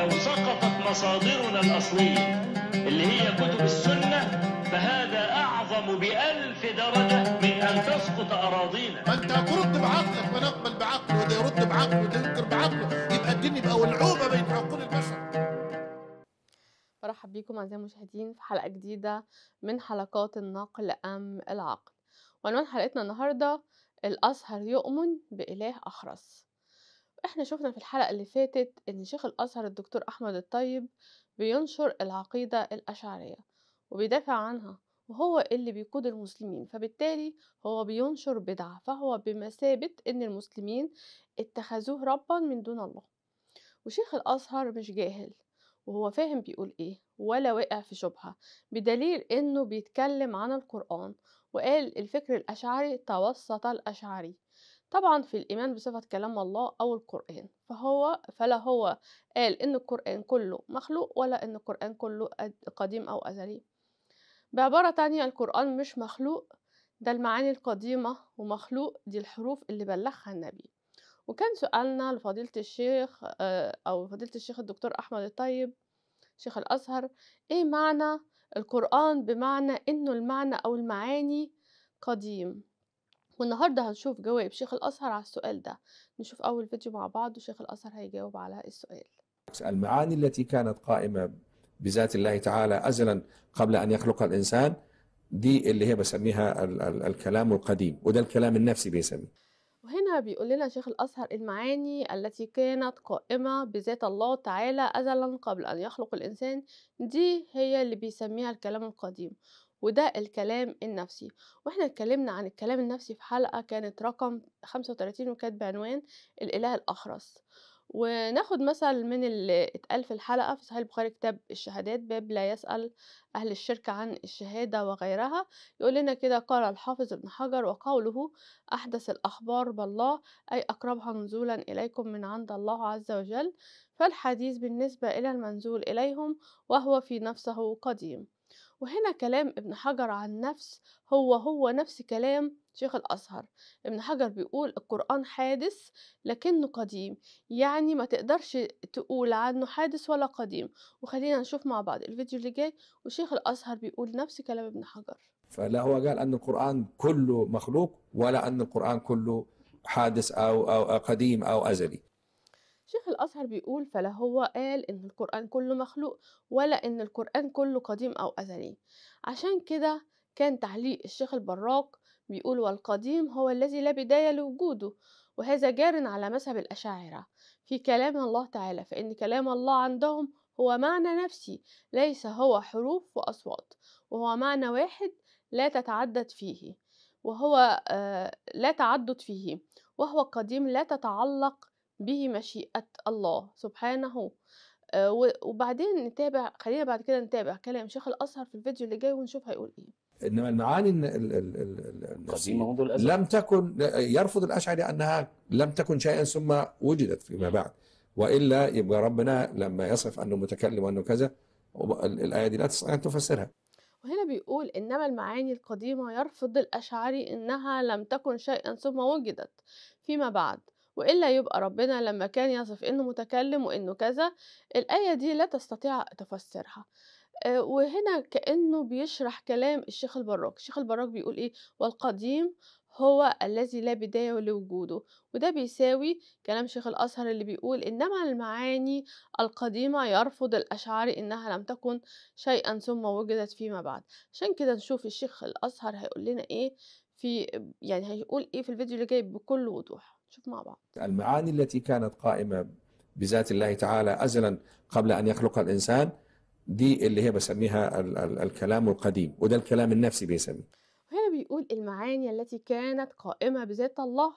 لو سقطت مصادرنا الأصلية اللي هي كتب السنة فهذا أعظم بألف درجة من أن تسقط أراضينا فأنت أنت ترد بعقلك ونقبل بعقله وده يرد بعقله وده ينكر بعقله يبقى الدين يبقى ولعوبة بين عقول البشر برحب بيكم أعزائي المشاهدين في حلقة جديدة من حلقات النقل أم العقل وعنوان حلقتنا النهاردة الأزهر يؤمن بإله أخرس إحنا شفنا في الحلقة اللي فاتت إن شيخ الأزهر الدكتور أحمد الطيب بينشر العقيدة الأشعرية وبيدافع عنها وهو اللي بيقود المسلمين فبالتالي هو بينشر بدعة فهو بمثابة إن المسلمين اتخذوه ربا من دون الله وشيخ الأزهر مش جاهل وهو فاهم بيقول إيه ولا وقع في شبهة بدليل إنه بيتكلم عن القرآن وقال الفكر الأشعري توسط الأشعري طبعا في الإيمان بصفة كلام الله أو القرآن فهو فلا هو قال إن القرآن كله مخلوق ولا إن القرآن كله قديم أو أزلي بعبارة تانية القرآن مش مخلوق ده المعاني القديمة ومخلوق دي الحروف اللي بلغها النبي وكان سؤالنا لفضيلة الشيخ آه، أو فضيلة الشيخ الدكتور أحمد الطيب شيخ الأزهر إيه معنى القرآن بمعنى إنه المعنى أو المعاني قديم والنهاردة هنشوف جواب شيخ الأزهر على السؤال ده نشوف أول فيديو مع بعض وشيخ الأزهر هيجاوب على السؤال المعاني التي كانت قائمة بذات الله تعالى أزلا قبل أن يخلق الإنسان دي اللي هي بسميها ال ال الكلام القديم وده الكلام النفسي بيسميه وهنا بيقول لنا شيخ الأزهر المعاني التي كانت قائمة بذات الله تعالى أزلا قبل أن يخلق الإنسان دي هي اللي بيسميها الكلام القديم وده الكلام النفسي واحنا اتكلمنا عن الكلام النفسي في حلقة كانت رقم 35 وكانت بعنوان الإله الأخرس وناخد مثل من اللي اتقال في الحلقة في صحيح البخاري كتاب الشهادات باب لا يسأل أهل الشرك عن الشهادة وغيرها يقول لنا كده قال الحافظ ابن حجر وقوله أحدث الأخبار بالله أي أقربها نزولا إليكم من عند الله عز وجل فالحديث بالنسبة إلى المنزول إليهم وهو في نفسه قديم وهنا كلام ابن حجر عن نفس هو هو نفس كلام شيخ الأزهر ابن حجر بيقول القرآن حادث لكنه قديم يعني ما تقدرش تقول عنه حادث ولا قديم وخلينا نشوف مع بعض الفيديو اللي جاي وشيخ الأزهر بيقول نفس كلام ابن حجر فلا هو قال أن القرآن كله مخلوق ولا أن القرآن كله حادث أو, أو قديم أو أزلي شيخ الأزهر بيقول فلا هو قال إن القرآن كله مخلوق ولا إن القرآن كله قديم أو أزلي عشان كده كان تعليق الشيخ البراق بيقول والقديم هو الذي لا بداية لوجوده وهذا جار على مذهب الأشاعرة في كلام الله تعالى فإن كلام الله عندهم هو معنى نفسي ليس هو حروف وأصوات وهو معنى واحد لا تتعدد فيه وهو آه، لا تعدد فيه وهو قديم لا تتعلق به مشيئة الله سبحانه آه، وبعدين نتابع خلينا بعد كده نتابع كلام شيخ الازهر في الفيديو اللي جاي ونشوف هيقول ايه انما المعاني القديمه منذ الازل لم تكن يرفض الاشعري انها لم تكن شيئا ثم وجدت فيما بعد والا يبقى ربنا لما يصف انه متكلم وانه كذا الايه دي لا تستطيع ان تفسرها وهنا بيقول إنما المعاني القديمة يرفض الأشعري إنها لم تكن شيئا ثم وجدت فيما بعد وإلا يبقى ربنا لما كان يصف إنه متكلم وإنه كذا الآية دي لا تستطيع تفسرها آه، وهنا كأنه بيشرح كلام الشيخ البراك الشيخ البراك بيقول إيه والقديم هو الذي لا بداية لوجوده وده بيساوي كلام شيخ الأزهر اللي بيقول إنما المعاني القديمة يرفض الأشعار إنها لم تكن شيئا ثم وجدت فيما بعد عشان كده نشوف الشيخ الأزهر هيقول لنا إيه في يعني هيقول إيه في الفيديو اللي جاي بكل وضوح شوف مع بعض المعاني التي كانت قائمة بذات الله تعالى أزلا قبل أن يخلق الإنسان دي اللي هي بسميها ال ال الكلام القديم وده الكلام النفسي بيسميه هنا بيقول المعاني التي كانت قائمة بذات الله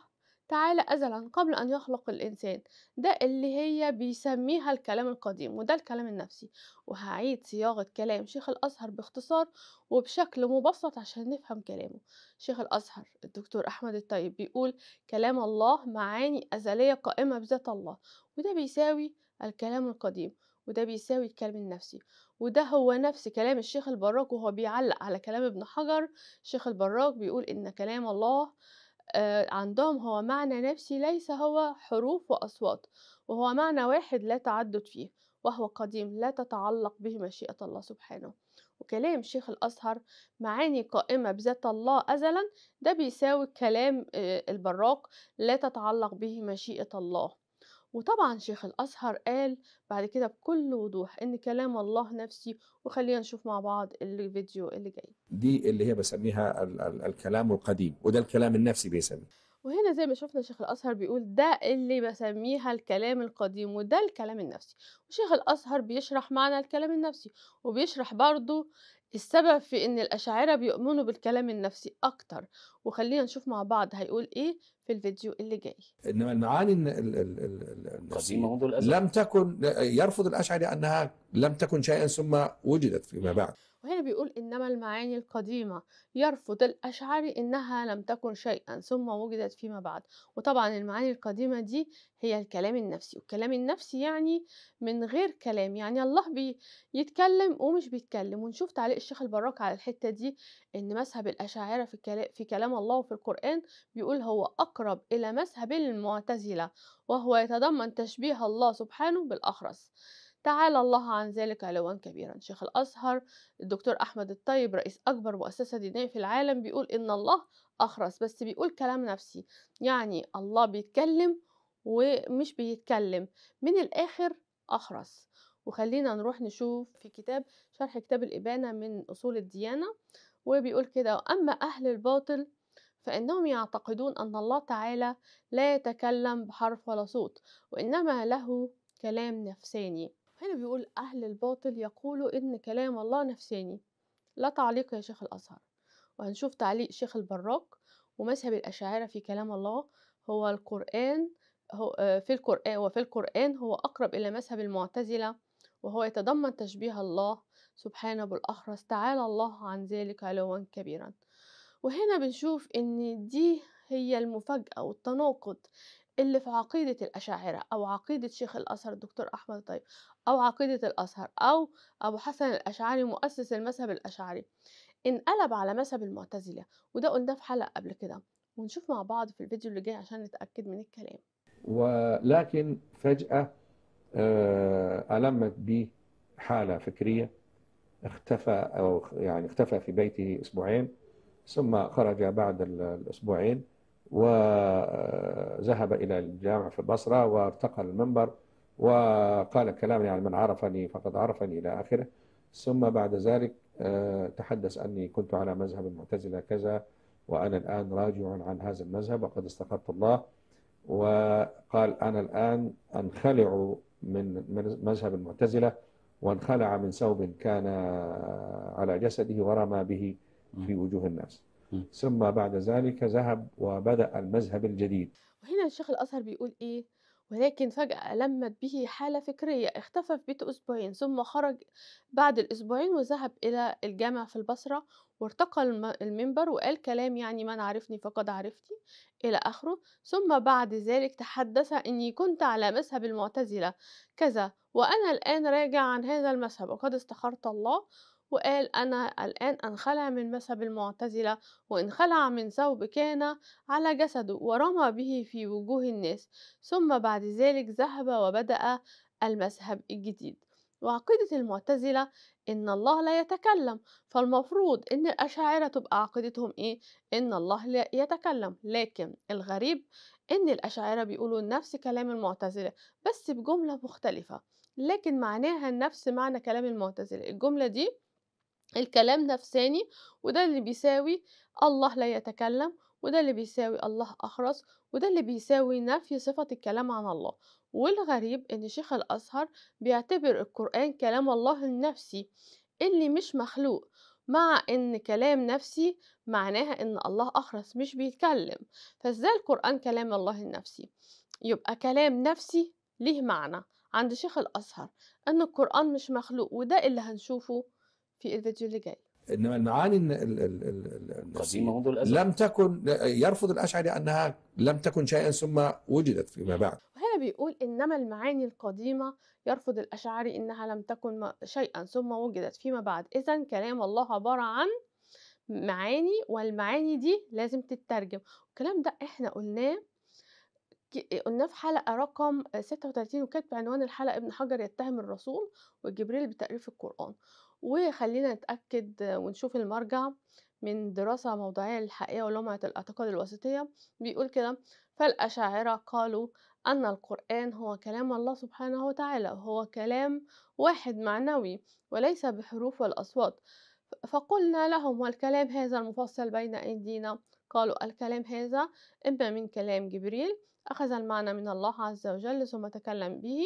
تعالى أزلا قبل أن يخلق الإنسان ده اللي هي بيسميها الكلام القديم وده الكلام النفسي وهعيد صياغة كلام شيخ الأزهر باختصار وبشكل مبسط عشان نفهم كلامه شيخ الأزهر الدكتور أحمد الطيب بيقول كلام الله معاني أزلية قائمة بذات الله وده بيساوي الكلام القديم وده بيساوي الكلام النفسي وده هو نفس كلام الشيخ البراك وهو بيعلق على كلام ابن حجر الشيخ البراك بيقول إن كلام الله عندهم هو معنى نفسي ليس هو حروف وأصوات وهو معنى واحد لا تعدد فيه وهو قديم لا تتعلق به مشيئة الله سبحانه وكلام شيخ الأزهر معاني قائمة بذات الله أزلا ده بيساوي كلام البراق لا تتعلق به مشيئة الله وطبعا شيخ الأزهر قال بعد كده بكل وضوح إن كلام الله نفسي وخلينا نشوف مع بعض الفيديو اللي جاي دي اللي هي بسميها ال ال الكلام القديم وده الكلام النفسي بيسميه وهنا زي ما شفنا شيخ الأزهر بيقول ده اللي بسميها الكلام القديم وده الكلام النفسي وشيخ الأزهر بيشرح معنى الكلام النفسي وبيشرح برضو السبب في ان الاشاعره بيؤمنوا بالكلام النفسي اكتر وخلينا نشوف مع بعض هيقول ايه في الفيديو اللي جاي انما المعاني القديمه لم تكن يرفض الاشاعره انها لم تكن شيئا ثم وجدت فيما بعد وهنا بيقول إنما المعاني القديمة يرفض الأشعري إنها لم تكن شيئا ثم وجدت فيما بعد وطبعا المعاني القديمة دي هي الكلام النفسي والكلام النفسي يعني من غير كلام يعني الله بيتكلم ومش بيتكلم ونشوف تعليق الشيخ البراك على الحتة دي إن مذهب الأشاعرة في, في كلام الله وفي القرآن بيقول هو أقرب إلى مذهب المعتزلة وهو يتضمن تشبيه الله سبحانه بالأخرس تعالى الله عن ذلك علوا كبيرا شيخ الأزهر الدكتور أحمد الطيب رئيس أكبر مؤسسة دينية في العالم بيقول إن الله أخرس بس بيقول كلام نفسي يعني الله بيتكلم ومش بيتكلم من الآخر أخرس وخلينا نروح نشوف في كتاب شرح كتاب الإبانة من أصول الديانة وبيقول كده أما أهل الباطل فإنهم يعتقدون أن الله تعالى لا يتكلم بحرف ولا صوت وإنما له كلام نفساني هنا بيقول أهل الباطل يقولوا إن كلام الله نفساني لا تعليق يا شيخ الأزهر وهنشوف تعليق شيخ البراك ومذهب الأشاعرة في كلام الله هو القرآن هو آه، في القرآن وفي القرآن هو أقرب إلى مذهب المعتزلة وهو يتضمن تشبيه الله سبحانه بالأخرس تعالى الله عن ذلك علوا كبيرا وهنا بنشوف إن دي هي المفاجأة والتناقض اللي في عقيدة الأشاعرة أو عقيدة شيخ الأزهر الدكتور أحمد طيب أو عقيدة الأزهر أو أبو حسن الأشعري مؤسس المذهب الأشعري انقلب على مذهب المعتزلة وده قلناه في حلقة قبل كده ونشوف مع بعض في الفيديو اللي جاي عشان نتأكد من الكلام ولكن فجأة آه، ألمت به حالة فكرية اختفى أو يعني اختفى في بيته أسبوعين ثم خرج بعد الأسبوعين وذهب إلى الجامع في البصرة وارتقى المنبر وقال كلام يعني من عرفني فقد عرفني إلى آخره ثم بعد ذلك آه، تحدث أني كنت على مذهب المعتزلة كذا وأنا الآن راجع عن هذا المذهب وقد استقرت الله وقال أنا الآن أنخلع من مذهب المعتزلة وانخلع من ثوب كان على جسده ورمى به في وجوه الناس ثم بعد ذلك ذهب وبدأ المذهب الجديد وهنا الشيخ الأزهر بيقول إيه ولكن فجأة لمت به حالة فكرية اختفى في بيته أسبوعين ثم خرج بعد الأسبوعين وذهب إلى الجامع في البصرة وارتقى المنبر وقال كلام يعني من عرفني فقد عرفتي إلى آخره ثم بعد ذلك تحدث أني كنت على مذهب المعتزلة كذا وأنا الآن راجع عن هذا المذهب وقد استخرت الله وقال أنا الآن أنخلع من مذهب المعتزلة وانخلع من ثوب كان على جسده ورمى به في وجوه الناس ثم بعد ذلك ذهب وبدأ المذهب الجديد وعقيدة المعتزلة إن الله لا يتكلم فالمفروض إن الأشاعرة تبقى عقيدتهم إيه؟ إن الله لا يتكلم لكن الغريب إن الأشاعرة بيقولوا نفس كلام المعتزلة بس بجملة مختلفة لكن معناها نفس معنى كلام المعتزلة الجملة دي الكلام نفساني وده اللي بيساوي الله لا يتكلم وده اللي بيساوي الله أخرس وده اللي بيساوي نفي صفة الكلام عن الله والغريب إن شيخ الأزهر بيعتبر القرآن كلام الله النفسي اللي مش مخلوق مع ان كلام نفسي معناها ان الله اخرس مش بيتكلم فازاي القران كلام الله النفسي يبقى كلام نفسي ليه معنى عند شيخ الازهر ان القران مش مخلوق وده اللي هنشوفه في الفيديو اللي جاي انما المعاني القديمه لم تكن يرفض الاشعري انها لم تكن شيئا ثم وجدت فيما بعد وهنا بيقول انما المعاني القديمه يرفض الاشعري انها لم تكن شيئا ثم وجدت فيما بعد اذا كلام الله عباره عن معاني والمعاني دي لازم تترجم الكلام ده احنا قلناه قلناه في حلقة رقم 36 وكانت بعنوان الحلقة ابن حجر يتهم الرسول وجبريل بتأليف القرآن وخلينا نتأكد ونشوف المرجع من دراسة موضوعية للحقيقة ولمعة الاعتقاد الوسطية بيقول كده فالأشاعرة قالوا أن القرآن هو كلام الله سبحانه وتعالى هو كلام واحد معنوي وليس بحروف والأصوات فقلنا لهم والكلام هذا المفصل بين أيدينا قالوا الكلام هذا إما من كلام جبريل أخذ المعنى من الله عز وجل ثم تكلم به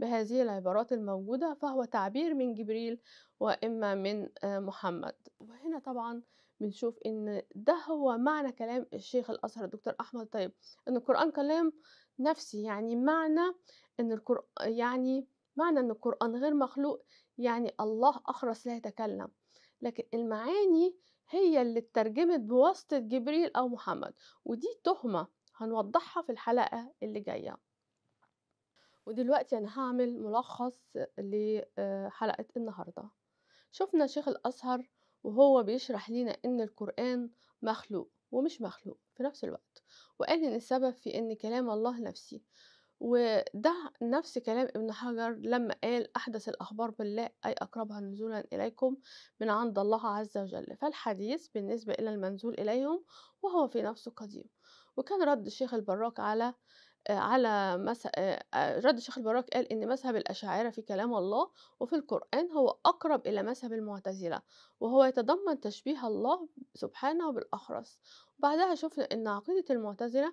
بهذه العبارات الموجودة فهو تعبير من جبريل وإما من آه، محمد وهنا طبعا بنشوف إن ده هو معنى كلام الشيخ الأزهر الدكتور أحمد طيب إن القرآن كلام نفسي يعني معنى إن القرآن يعني معنى إن القرآن غير مخلوق يعني الله أخرس لا يتكلم لكن المعاني هي اللي اترجمت بواسطة جبريل أو محمد ودي تهمة هنوضحها في الحلقة اللي جاية ودلوقتي أنا يعني هعمل ملخص لحلقة آه، النهاردة شفنا شيخ الأزهر وهو بيشرح لنا إن القرآن مخلوق ومش مخلوق في نفس الوقت وقال إن السبب في إن كلام الله نفسي وده نفس كلام ابن حجر لما قال أحدث الأخبار بالله أي أقربها نزولا إليكم من عند الله عز وجل فالحديث بالنسبة إلى المنزول إليهم وهو في نفسه قديم وكان رد الشيخ البراك على آه، على آه، آه، رد الشيخ البراك قال إن مذهب الأشاعرة في كلام الله وفي القرآن هو أقرب إلى مذهب المعتزلة وهو يتضمن تشبيه الله سبحانه بالأخرس وبعدها شفنا إن عقيدة المعتزلة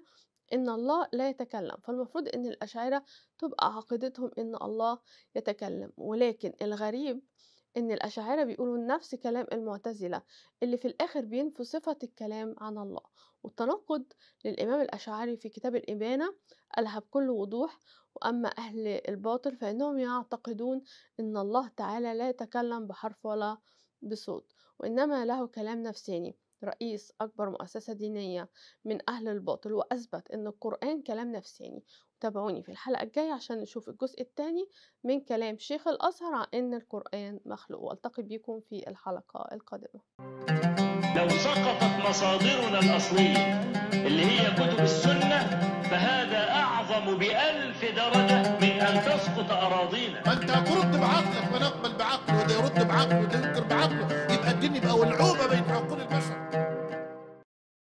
إن الله لا يتكلم فالمفروض إن الأشاعرة تبقى عقيدتهم إن الله يتكلم ولكن الغريب إن الأشاعرة بيقولوا نفس كلام المعتزلة اللي في الآخر بينفوا صفة الكلام عن الله والتناقض للإمام الأشاعري في كتاب الإبانة قالها بكل وضوح وأما أهل الباطل فإنهم يعتقدون إن الله تعالى لا يتكلم بحرف ولا بصوت وإنما له كلام نفساني رئيس أكبر مؤسسة دينية من أهل الباطل وأثبت أن القرآن كلام نفساني تابعوني في الحلقة الجاية عشان نشوف الجزء الثاني من كلام شيخ الأزهر عن أن القرآن مخلوق والتقي بكم في الحلقة القادمة لو سقطت مصادرنا الأصلية اللي هي كتب السنة فهذا أعظم بألف درجة من أن تسقط أراضينا ما أنت ترد بعقلك ونقبل بعقله وده يرد بعقله وده ينكر بعقله يبقى الدين يبقى ولعوبة بين عقول البشر